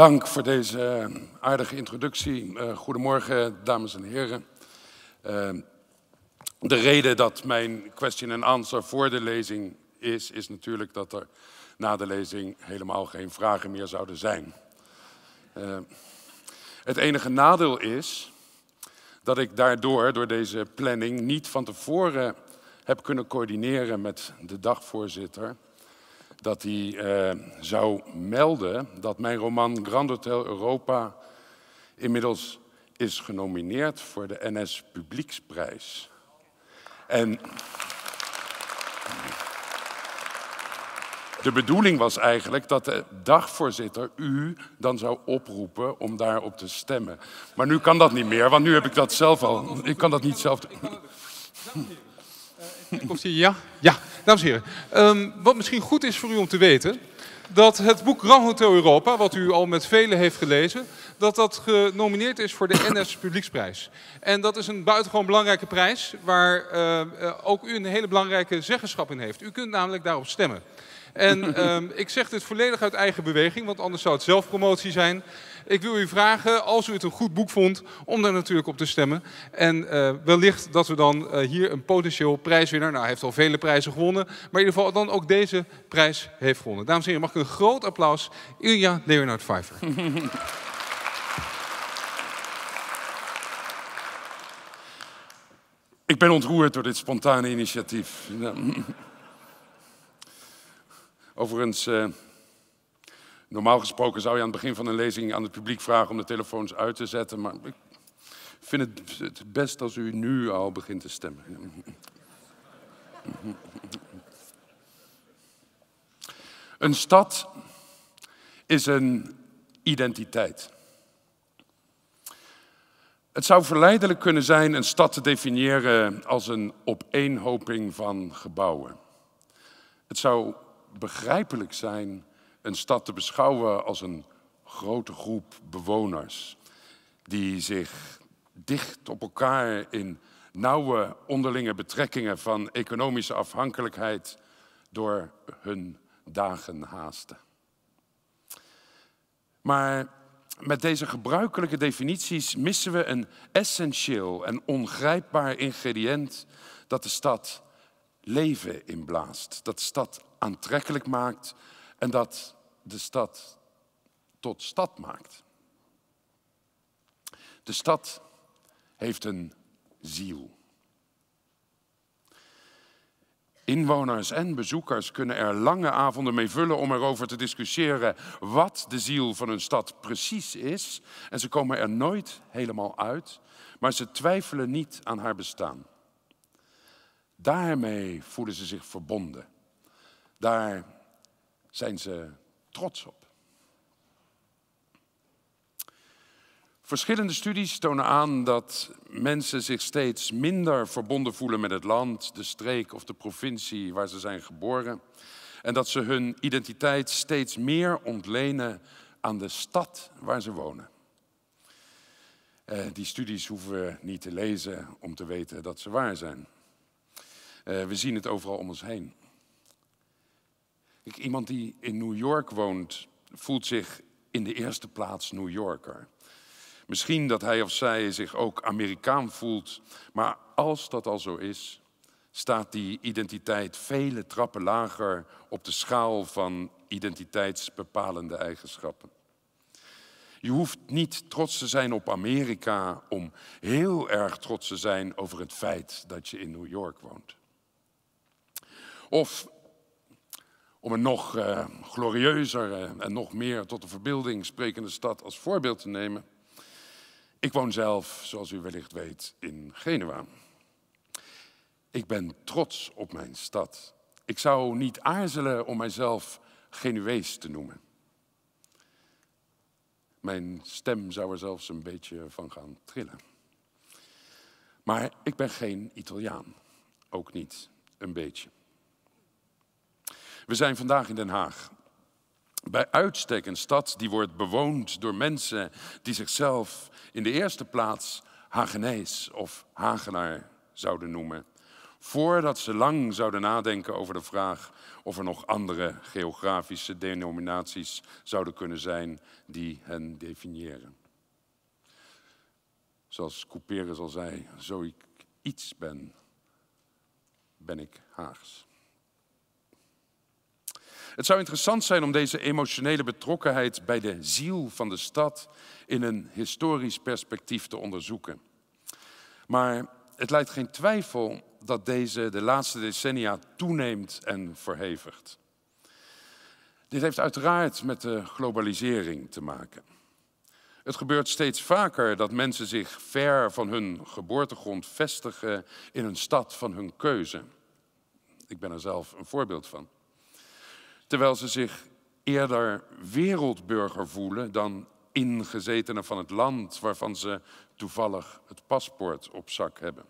Dank voor deze eh, aardige introductie. Eh, goedemorgen, dames en heren. Eh, de reden dat mijn question and answer voor de lezing is, is natuurlijk dat er na de lezing helemaal geen vragen meer zouden zijn. het enige nadeel is dat ik daardoor, door deze planning, niet van tevoren heb kunnen coördineren met de dagvoorzitter dat hij eh, zou melden dat mijn roman Grand Hotel Europa inmiddels is genomineerd voor de NS Publieksprijs. En de bedoeling was eigenlijk dat de dagvoorzitter u dan zou oproepen om daarop te stemmen. Maar nu kan dat niet meer, want nu heb ik dat zelf al. Ik kan dat niet zelf. Doen. Komt hier ja? Ja, dames en heren. Ehm, wat misschien goed is voor u om te weten, dat het boek Grand Hotel Europa, wat u al met velen heeft gelezen, dat dat genomineerd is voor de NS Publieksprijs. En dat is een buitengewoon belangrijke prijs, waar eh, eh, ook u een hele belangrijke zeggenschap in heeft. U kunt namelijk daarop stemmen. En ehm, ik zeg dit volledig uit eigen beweging, want anders zou het zelfpromotie zijn. Ik wil u vragen, als u het een goed boek vond, om daar natuurlijk op te stemmen. En eh, wellicht dat we dan eh, hier een potentieel prijswinnaar, nou hij heeft al vele prijzen gewonnen, maar in ieder geval dan ook deze prijs heeft gewonnen. Dames en heren, mag ik een groot applaus, Ilja Leonard Pfeiffer. Ik ben ontroerd door dit spontane initiatief. Nou, overigens... Eh, Normaal gesproken zou je aan het begin van een lezing aan het publiek vragen om de telefoons uit te zetten, maar ik vind het het best als u nu al begint te stemmen. Een stad is een identiteit. Het zou verleidelijk kunnen zijn een stad te definiëren als een opeenhoping van gebouwen. Het zou begrijpelijk zijn een stad te beschouwen als een grote groep bewoners die zich dicht op elkaar in nauwe onderlinge betrekkingen van economische afhankelijkheid door hun dagen haasten. Maar met deze gebruikelijke definities missen we een essentieel en ongrijpbaar ingrediënt dat de stad leven inblaast, dat de stad aantrekkelijk maakt en dat de stad tot stad maakt. De stad heeft een ziel. Inwoners en bezoekers kunnen er lange avonden mee vullen om erover te discussiëren wat de ziel van een stad precies is. En ze komen er nooit helemaal uit, maar ze twijfelen niet aan haar bestaan. Daarmee voelen ze zich verbonden. Daar zijn ze trots op. Verschillende studies tonen aan dat mensen zich steeds minder verbonden voelen met het land, de streek of de provincie waar ze zijn geboren. En dat ze hun identiteit steeds meer ontlenen aan de stad waar ze wonen. Eh, die studies hoeven we niet te lezen om te weten dat ze waar zijn. Eh, we zien het overal om ons heen iemand die in New York woont, voelt zich in de eerste plaats New Yorker. Misschien dat hij of zij zich ook Amerikaan voelt, maar als dat al zo is, staat die identiteit vele trappen lager op de schaal van identiteitsbepalende eigenschappen. Je hoeft niet trots te zijn op Amerika om heel erg trots te zijn over het feit dat je in New York woont. Of om een nog eh, glorieuzer eh, en nog meer tot de verbeelding sprekende stad als voorbeeld te nemen. Ik woon zelf, zoals u wellicht weet, in Genua. Ik ben trots op mijn stad. Ik zou niet aarzelen om mijzelf Genuees te noemen. Mijn stem zou er zelfs een beetje van gaan trillen. Maar ik ben geen Italiaan. Ook niet een beetje. We zijn vandaag in Den Haag. Bij uitstek een stad die wordt bewoond door mensen die zichzelf in de eerste plaats Hagenees of Hagenaar zouden noemen. Voordat ze lang zouden nadenken over de vraag of er nog andere geografische denominaties zouden kunnen zijn die hen definiëren. Zoals Couperus al zei, zo ik iets ben, ben ik Haags. Het zou interessant zijn om deze emotionele betrokkenheid bij de ziel van de stad in een historisch perspectief te onderzoeken. Maar het leidt geen twijfel dat deze de laatste decennia toeneemt en verhevigt. Dit heeft uiteraard met de globalisering te maken. Het gebeurt steeds vaker dat mensen zich ver van hun geboortegrond vestigen in een stad van hun keuze. Ik ben er zelf een voorbeeld van terwijl ze zich eerder wereldburger voelen dan ingezetenen van het land waarvan ze toevallig het paspoort op zak hebben.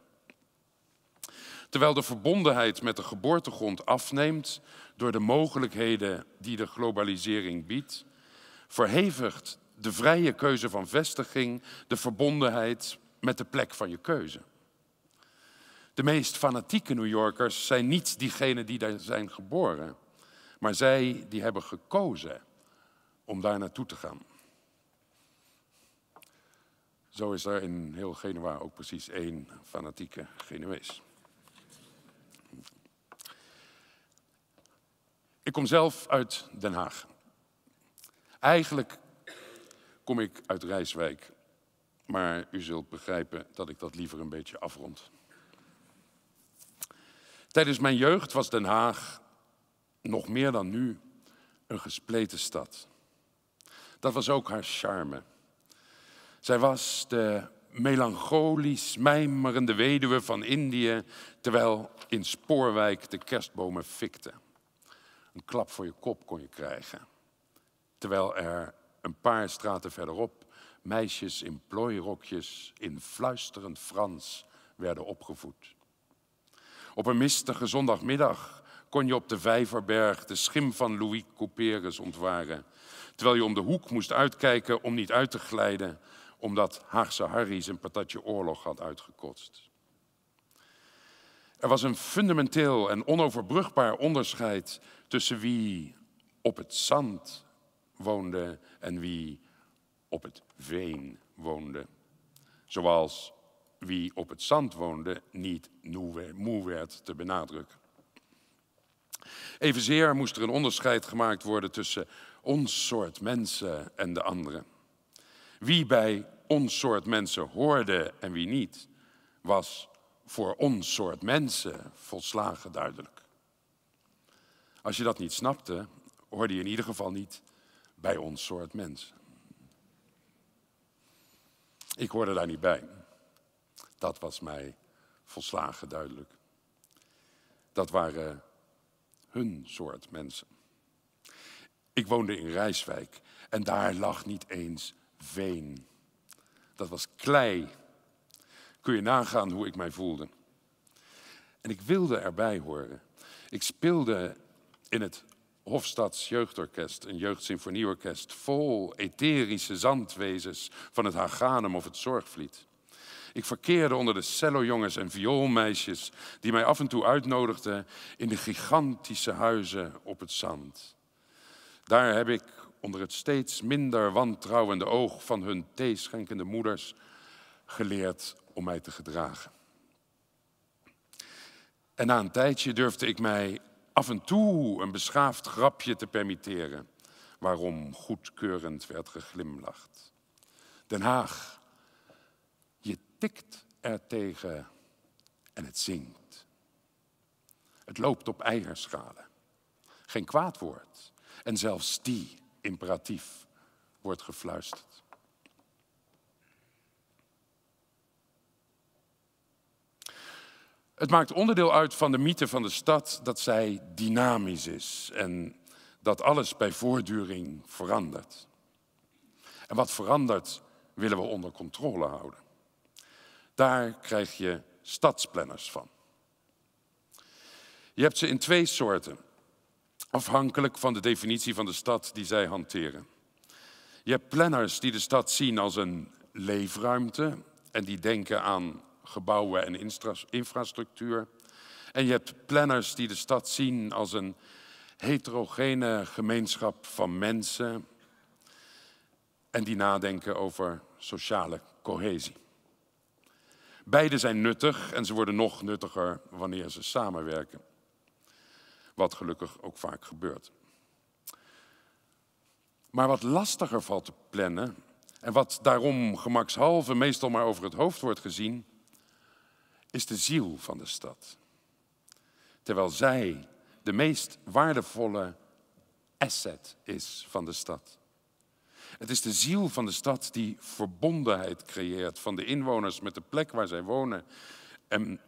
Terwijl de verbondenheid met de geboortegrond afneemt door de mogelijkheden die de globalisering biedt, verhevigt de vrije keuze van vestiging de verbondenheid met de plek van je keuze. De meest fanatieke New Yorkers zijn niet diegenen die daar zijn geboren. Maar zij die hebben gekozen om daar naartoe te gaan. Zo is er in heel Genua ook precies één fanatieke Genuees. Ik kom zelf uit Den Haag. Eigenlijk kom ik uit Rijswijk, maar u zult begrijpen dat ik dat liever een beetje afrond. Tijdens mijn jeugd was Den Haag nog meer dan nu, een gespleten stad. Dat was ook haar charme. Zij was de melancholisch mijmerende weduwe van Indië, terwijl in Spoorwijk de kerstbomen fikten. Een klap voor je kop kon je krijgen. Terwijl er een paar straten verderop meisjes in plooirokjes in fluisterend Frans werden opgevoed. Op een mistige zondagmiddag kon je op de Vijverberg de schim van Louis Couperus ontwaren. Terwijl je om de hoek moest uitkijken om niet uit te glijden, omdat Haagse Harry zijn patatje oorlog had uitgekotst. Er was een fundamenteel en onoverbrugbaar onderscheid tussen wie op het zand woonde en wie op het veen woonde. Zoals wie op het zand woonde niet moe werd te benadrukken. Evenzeer moest er een onderscheid gemaakt worden tussen ons soort mensen en de anderen. Wie bij ons soort mensen hoorde en wie niet, was voor ons soort mensen volslagen duidelijk. Als je dat niet snapte, hoorde je in ieder geval niet bij ons soort mensen. Ik hoorde daar niet bij. Dat was mij volslagen duidelijk. Dat waren hun soort mensen. Ik woonde in Rijswijk en daar lag niet eens veen. Dat was klei. Kun je nagaan hoe ik mij voelde. En ik wilde erbij horen. Ik speelde in het Hofstads Jeugdorkest, een jeugdsymfonieorkest vol etherische zandwezens van het Haganum of het Zorgvliet. Ik verkeerde onder de cellojongens en vioolmeisjes die mij af en toe uitnodigden in de gigantische huizen op het zand. Daar heb ik onder het steeds minder wantrouwende oog van hun theeschenkende moeders geleerd om mij te gedragen. En na een tijdje durfde ik mij af en toe een beschaafd grapje te permitteren, waarom goedkeurend werd geglimlacht. Den Haag tikt er tegen en het zingt. Het loopt op eierschalen. Geen kwaad woord. En zelfs die imperatief wordt gefluisterd. Het maakt onderdeel uit van de mythe van de stad dat zij dynamisch is en dat alles bij voortduring verandert. En wat verandert, willen we onder controle houden. Daar krijg je stadsplanners van. Je hebt ze in twee soorten, afhankelijk van de definitie van de stad die zij hanteren. Je hebt planners die de stad zien als een leefruimte en die denken aan gebouwen en infrastructuur. En je hebt planners die de stad zien als een heterogene gemeenschap van mensen en die nadenken over sociale cohesie. Beide zijn nuttig en ze worden nog nuttiger wanneer ze samenwerken. Wat gelukkig ook vaak gebeurt. Maar wat lastiger valt te plannen en wat daarom gemakshalve meestal maar over het hoofd wordt gezien, is de ziel van de stad. Terwijl zij de meest waardevolle asset is van de stad. Het is de ziel van de stad die verbondenheid creëert van de inwoners met de plek waar zij wonen en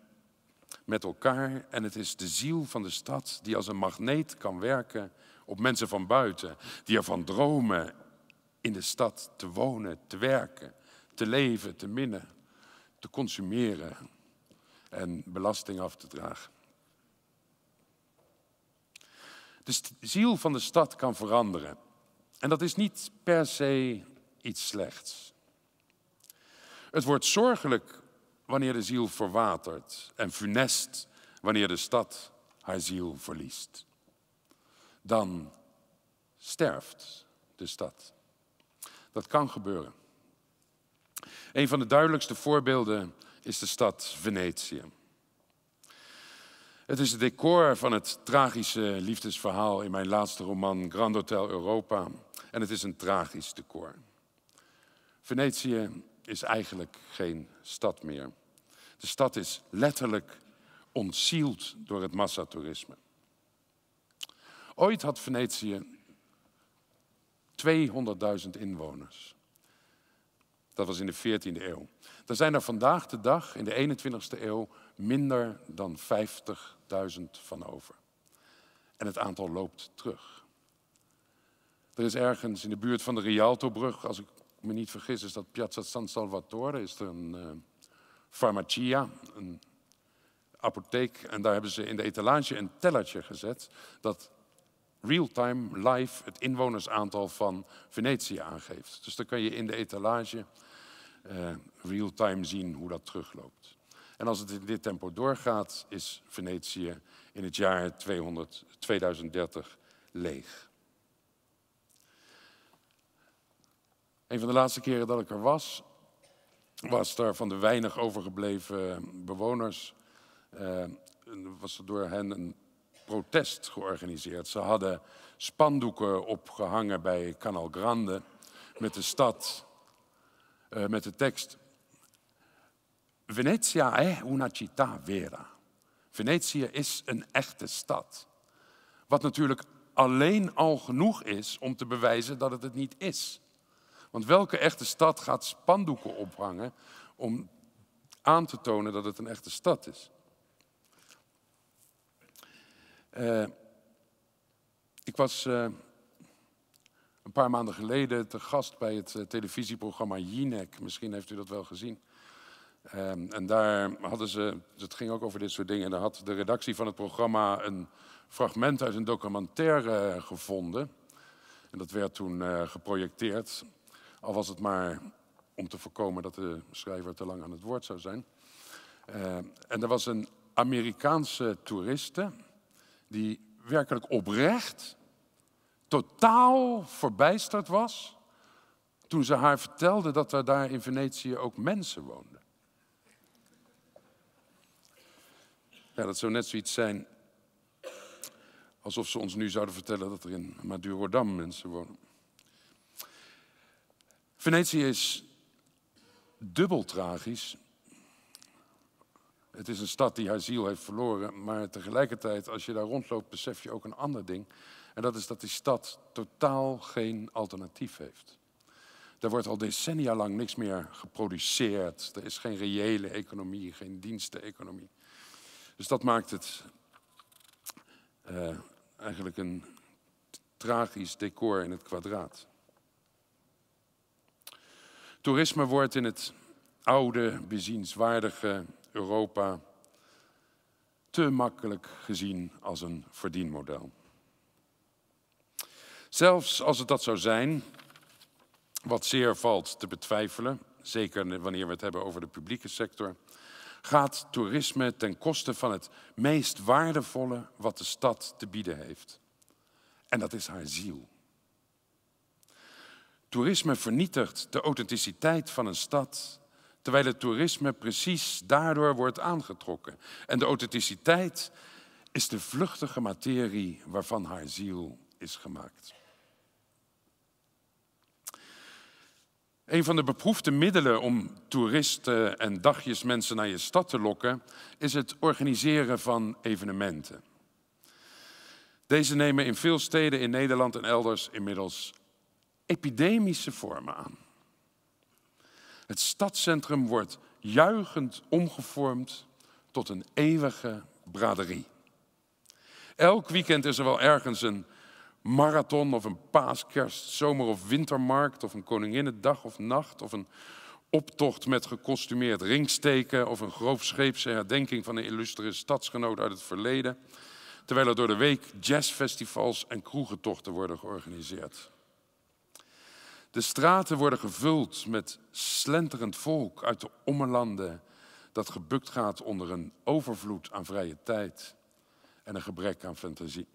met elkaar. En het is de ziel van de stad die als een magneet kan werken op mensen van buiten, die ervan dromen in de stad te wonen, te werken, te leven, te minnen, te consumeren en belasting af te dragen. De ziel van de stad kan veranderen. En dat is niet per se iets slechts. Het wordt zorgelijk wanneer de ziel verwatert en funest wanneer de stad haar ziel verliest. Dan sterft de stad. Dat kan gebeuren. Een van de duidelijkste voorbeelden is de stad Venetië. Het is het decor van het tragische liefdesverhaal in mijn laatste roman Grand Hotel Europa. En het is een tragisch decor. Venetië is eigenlijk geen stad meer. De stad is letterlijk ontzield door het massatoerisme. Ooit had Venetië 200.000 inwoners. Dat was in de 14e eeuw. Er zijn er vandaag de dag, in de 21e eeuw, minder dan 50.000 van over. En het aantal loopt terug. Er is ergens in de buurt van de Rialtobrug, als ik me niet vergis, is dat Piazza San Salvatore, is er een eh, farmacia, een apotheek. En daar hebben ze in de etalage een tellertje gezet dat real-time live het inwonersaantal van Venetië aangeeft. Dus dan kan je in de etalage uh, real-time zien hoe dat terugloopt. En als het in dit tempo doorgaat, is Venetië in het jaar 200, 2030 leeg. Een van de laatste keren dat ik er was, was er van de weinig overgebleven bewoners, eh, was er door hen een protest georganiseerd. Ze hadden spandoeken opgehangen bij Canal Grande met de stad, eh, met de tekst Venezia è una città vera. Venetië is een echte stad. Wat natuurlijk alleen al genoeg is om te bewijzen dat het het niet is. Want welke echte stad gaat spandoeken ophangen om aan te tonen dat het een echte stad is? Eh, ik was eh, een paar maanden geleden te gast bij het eh, televisieprogramma Jinek. Misschien heeft u dat wel gezien. en daar hadden ze, het ging ook over dit soort dingen, daar had de redactie van het programma een fragment uit een documentaire gevonden. En dat werd toen geprojecteerd. Al was het maar om te voorkomen dat de schrijver te lang aan het woord zou zijn. Eh, en er was een Amerikaanse toeriste die werkelijk oprecht totaal verbijsterd was toen ze haar vertelde dat er daar in Venetië ook mensen woonden. Ja, dat zou net zoiets zijn alsof ze ons nu zouden vertellen dat er in Madurodam mensen wonen. Venetië is dubbel tragisch. Het is een stad die haar ziel heeft verloren, maar tegelijkertijd, als je daar rondloopt, besef je ook een ander ding. En dat is dat die stad totaal geen alternatief heeft. Er wordt al decennia lang niks meer geproduceerd. Er is geen reële economie, geen diensteneconomie. Dus dat maakt het eh, eigenlijk een tragisch decor in het kwadraat. Toerisme wordt in het oude, bezienswaardige Europa te makkelijk gezien als een verdienmodel. Zelfs als het dat zou zijn, wat zeer valt te betwijfelen, zeker wanneer we het hebben over de publieke sector, gaat toerisme ten koste van het meest waardevolle wat de stad te bieden heeft. En dat is haar ziel. Toerisme vernietigt de authenticiteit van een stad, terwijl het toerisme precies daardoor wordt aangetrokken. En de authenticiteit is de vluchtige materie waarvan haar ziel is gemaakt. Een van de beproefde middelen om toeristen en dagjesmensen naar je stad te lokken, is het organiseren van evenementen. Deze nemen in veel steden in Nederland en elders inmiddels epidemische vormen aan. Het stadscentrum wordt juichend omgevormd tot een eeuwige braderie. Elk weekend is er wel ergens een marathon of een paaskerst, zomer- of wintermarkt of een koninginnedag of nacht of een optocht met gecostumeerd ringsteken of een groofscheepse herdenking van een illustere stadsgenoot uit het verleden. Terwijl er door de week jazzfestivals en kroegentochten worden georganiseerd. De straten worden gevuld met slenterend volk uit de ommelanden dat gebukt gaat onder een overvloed aan vrije tijd en een gebrek aan fantasie.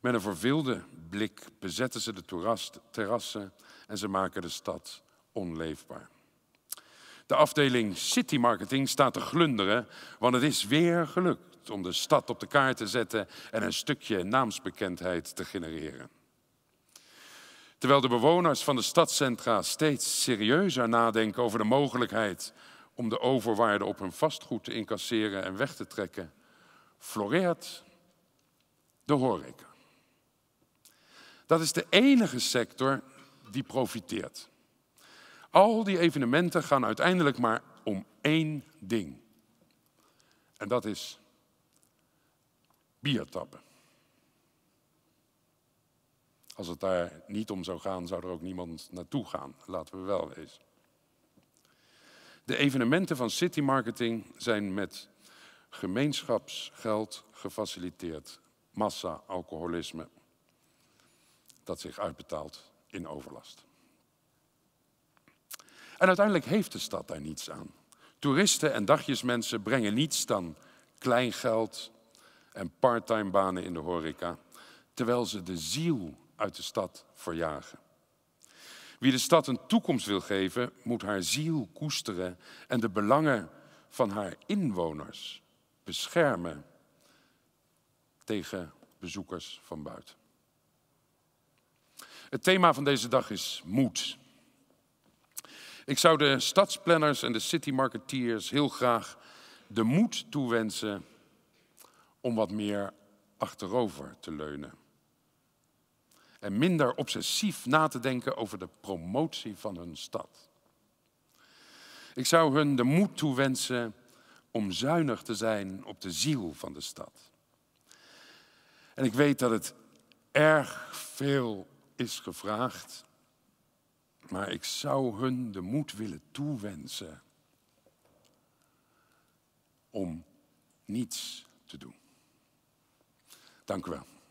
Met een verveelde blik bezetten ze de terrassen en ze maken de stad onleefbaar. De afdeling City Marketing staat te glunderen, want het is weer gelukt om de stad op de kaart te zetten en een stukje naamsbekendheid te genereren. Terwijl de bewoners van de stadcentra steeds serieuzer nadenken over de mogelijkheid om de overwaarde op hun vastgoed te incasseren en weg te trekken, floreert de horeca. Dat is de enige sector die profiteert. Al die evenementen gaan uiteindelijk maar om één ding. En dat is biertappen. Als het daar niet om zou gaan, zou er ook niemand naartoe gaan, laten we wel wezen. De evenementen van city marketing zijn met gemeenschapsgeld gefaciliteerd. Massa-alcoholisme dat zich uitbetaalt in overlast. En uiteindelijk heeft de stad daar niets aan. Toeristen en dagjesmensen brengen niets dan kleingeld en parttime banen in de horeca, terwijl ze de ziel uit de stad verjagen. Wie de stad een toekomst wil geven, moet haar ziel koesteren en de belangen van haar inwoners beschermen tegen bezoekers van buiten. Het thema van deze dag is moed. Ik zou de stadsplanners en de citymarketeers heel graag de moed toewensen om wat meer achterover te leunen en minder obsessief na te denken over de promotie van hun stad. Ik zou hun de moed toewensen om zuinig te zijn op de ziel van de stad. En ik weet dat het erg veel is gevraagd, maar ik zou hun de moed willen toewensen om niets te doen. Dank u wel.